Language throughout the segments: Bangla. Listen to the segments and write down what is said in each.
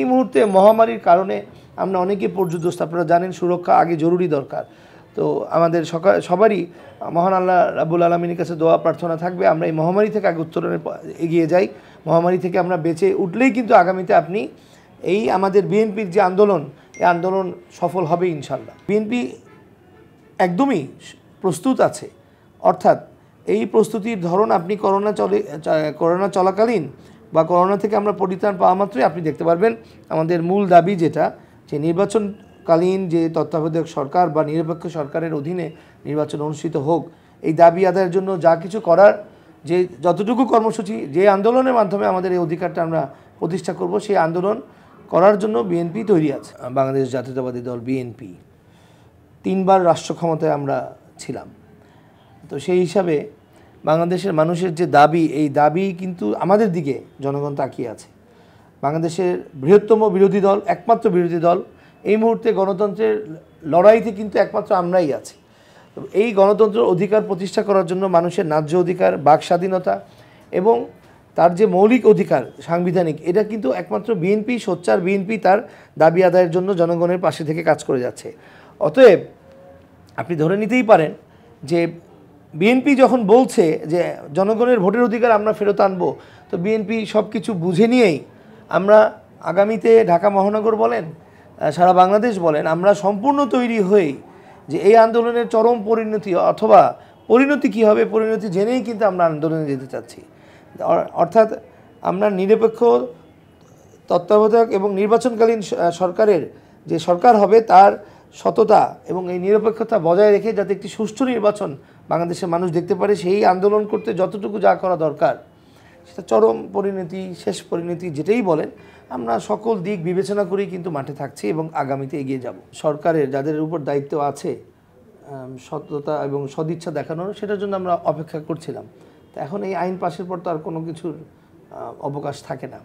এই মুহূর্তে মহামারীর কারণে আমরা অনেকে পর্যদস্ত আপনারা জানেন সুরক্ষা আগে জরুরি দরকার তো আমাদের সকাল সবারই মহান আল্লাহ রাবুল আলমিনের কাছে দোয়া প্রার্থনা থাকবে আমরা এই মহামারী থেকে আগে উত্তরণে এগিয়ে যাই মহামারী থেকে আমরা বেঁচে উঠলেই কিন্তু আগামীতে আপনি এই আমাদের বিএনপির যে আন্দোলন এই আন্দোলন সফল হবে ইনশাল্লাহ বিএনপি একদমই প্রস্তুত আছে অর্থাৎ এই প্রস্তুতির ধরন আপনি করোনা চলে করোনা চলাকালীন বা করোনা থেকে আমরা পরিত্রাণ পাওয়া মাত্রই আপনি দেখতে পারবেন আমাদের মূল দাবি যেটা যে নির্বাচনকালীন যে তত্ত্বাবধায়ক সরকার বা নিরপেক্ষ সরকারের অধীনে নির্বাচন অনুষ্ঠিত হোক এই দাবি আদায়ের জন্য যা কিছু করার যে যতটুকু কর্মসূচি যে আন্দোলনের মাধ্যমে আমাদের এই অধিকারটা আমরা প্রতিষ্ঠা করব সেই আন্দোলন করার জন্য বিএনপি তৈরি আছে বাংলাদেশ জাতীয়তাবাদী দল বিএনপি তিনবার রাষ্ট্র ক্ষমতায় আমরা ছিলাম তো সেই হিসাবে বাংলাদেশের মানুষের যে দাবি এই দাবি কিন্তু আমাদের দিকে জনগণ তাকিয়ে আছে বাংলাদেশের বৃহত্তম বিরোধী দল একমাত্র বিরোধী দল এই মুহূর্তে গণতন্ত্রের লড়াইতে কিন্তু একমাত্র আমরাই আছি এই গণতন্ত্রের অধিকার প্রতিষ্ঠা করার জন্য মানুষের ন্যায্য অধিকার বাক স্বাধীনতা এবং তার যে মৌলিক অধিকার সাংবিধানিক এটা কিন্তু একমাত্র বিএনপি সোচ্চার বিএনপি তার দাবি আদায়ের জন্য জনগণের পাশে থেকে কাজ করে যাচ্ছে অতএব আপনি ধরে নিতেই পারেন যে বিএনপি যখন বলছে যে জনগণের ভোটের অধিকার আমরা ফেরত আনবো তো বিএনপি সব কিছু বুঝে নিয়েই আমরা আগামীতে ঢাকা মহানগর বলেন সারা বাংলাদেশ বলেন আমরা সম্পূর্ণ তৈরি হয়েই যে এই আন্দোলনের চরম পরিণতি অথবা পরিণতি কি হবে পরিণতি জেনেই কিন্তু আমরা আন্দোলনে যেতে চাচ্ছি অর্থাৎ আমরা নিরপেক্ষ তত্ত্বাবধায়ক এবং নির্বাচনকালীন সরকারের যে সরকার হবে তার সততা এবং এই নিরপেক্ষতা বজায় রেখে যাতে একটি সুষ্ঠু নির্বাচন বাংলাদেশের মানুষ দেখতে পারে সেই আন্দোলন করতে যতটুকু যা করা দরকার সেটা চরম পরিণতি শেষ পরিণতি যেটাই বলেন আমরা সকল দিক বিবেচনা করেই কিন্তু মাঠে থাকছি এবং আগামীতে এগিয়ে যাব সরকারের যাদের উপর দায়িত্ব আছে সততা এবং সদিচ্ছা দেখানোর সেটার জন্য আমরা অপেক্ষা করছিলাম তো এখন এই আইন পাশের পর তো আর কোনো কিছুর অবকাশ থাকে না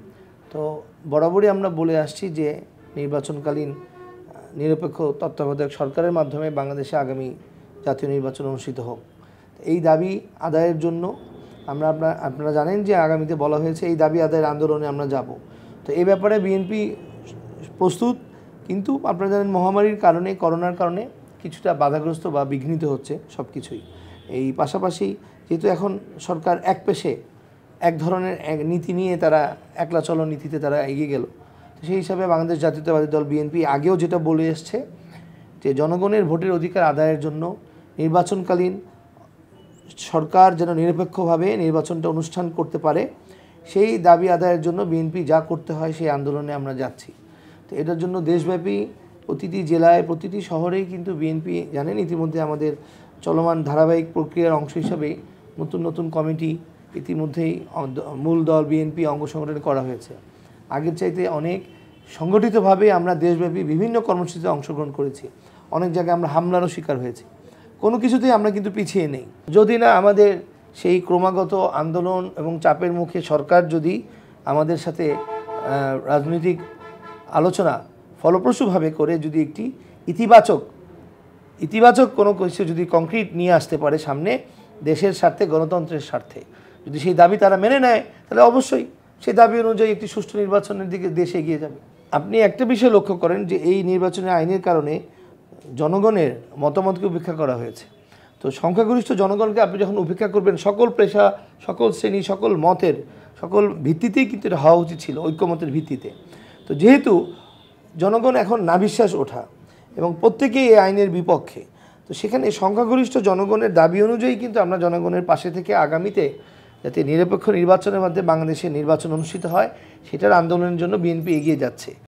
তো বরাবরই আমরা বলে আসছি যে নির্বাচনকালীন নিরপেক্ষ তত্ত্বাবধায়ক সরকারের মাধ্যমে বাংলাদেশে আগামী জাতীয় নির্বাচন অনুষ্ঠিত হোক এই দাবি আদায়ের জন্য আমরা আপনার আপনারা জানেন যে আগামীতে বলা হয়েছে এই দাবি আদায়ের আন্দোলনে আমরা যাব তো এই ব্যাপারে বিএনপি প্রস্তুত কিন্তু আপনারা জানেন মহামারীর কারণে করোনার কারণে কিছুটা বাধাগ্রস্ত বা বিঘ্নিত হচ্ছে সব কিছুই এই পাশাপাশি যেহেতু এখন সরকার এক পেশে এক ধরনের নীতি নিয়ে তারা একলা চলন নীতিতে তারা এগিয়ে গেল সেই হিসাবে বাংলাদেশ জাতীয়তাবাদী দল বিএনপি আগেও যেটা বলে এসছে যে জনগণের ভোটের অধিকার আদায়ের জন্য নির্বাচনকালীন সরকার যেন নিরপেক্ষভাবে নির্বাচনটা অনুষ্ঠান করতে পারে সেই দাবি আদায়ের জন্য বিএনপি যা করতে হয় সেই আন্দোলনে আমরা যাচ্ছি তো এটার জন্য দেশব্যাপী প্রতিটি জেলায় প্রতিটি শহরেই কিন্তু বিএনপি জানেন ইতিমধ্যে আমাদের চলমান ধারাবাহিক প্রক্রিয়ার অংশ হিসাবে নতুন নতুন কমিটি ইতিমধ্যেই মূল দল বিএনপি অঙ্গ সংগঠন করা হয়েছে আগের চাইতে অনেক সংগঠিতভাবে আমরা দেশব্যাপী বিভিন্ন কর্মসূচিতে অংশগ্রহণ করেছি অনেক জায়গায় আমরা হামলারও শিকার হয়েছি কোনো কিছুতেই আমরা কিন্তু পিছিয়ে নেই যদি না আমাদের সেই ক্রমাগত আন্দোলন এবং চাপের মুখে সরকার যদি আমাদের সাথে রাজনৈতিক আলোচনা ফলপ্রসূভাবে করে যদি একটি ইতিবাচক ইতিবাচক কোনো কিছু যদি কংক্রিট নিয়ে আসতে পারে সামনে দেশের স্বার্থে গণতন্ত্রের স্বার্থে যদি সেই দাবি তারা মেনে নেয় তাহলে অবশ্যই সে দাবি অনুযায়ী একটি সুষ্ঠু নির্বাচনের দিকে দেশে এগিয়ে যাবে আপনি একটা বিষয় লক্ষ্য করেন যে এই নির্বাচনের আইনের কারণে জনগণের মতামতকে উপেক্ষা করা হয়েছে তো সংখ্যাগরিষ্ঠ জনগণকে আপনি যখন উপেক্ষা করবেন সকল পেশা সকল শ্রেণী সকল মতের সকল ভিত্তিতেই কিন্তু এটা হওয়া উচিত ছিল ঐক্যমতের ভিত্তিতে তো যেহেতু জনগণ এখন নাবিশ্বাস ওঠা এবং প্রত্যেকেই এই আইনের বিপক্ষে তো সেখানে সংখ্যাগরিষ্ঠ জনগণের দাবি অনুযায়ী কিন্তু আমরা জনগণের পাশে থেকে আগামীতে যাতে নিরপেক্ষ নির্বাচনের মধ্যে বাংলাদেশে নির্বাচন অনুষ্ঠিত হয় সেটার আন্দোলনের জন্য বিএনপি এগিয়ে যাচ্ছে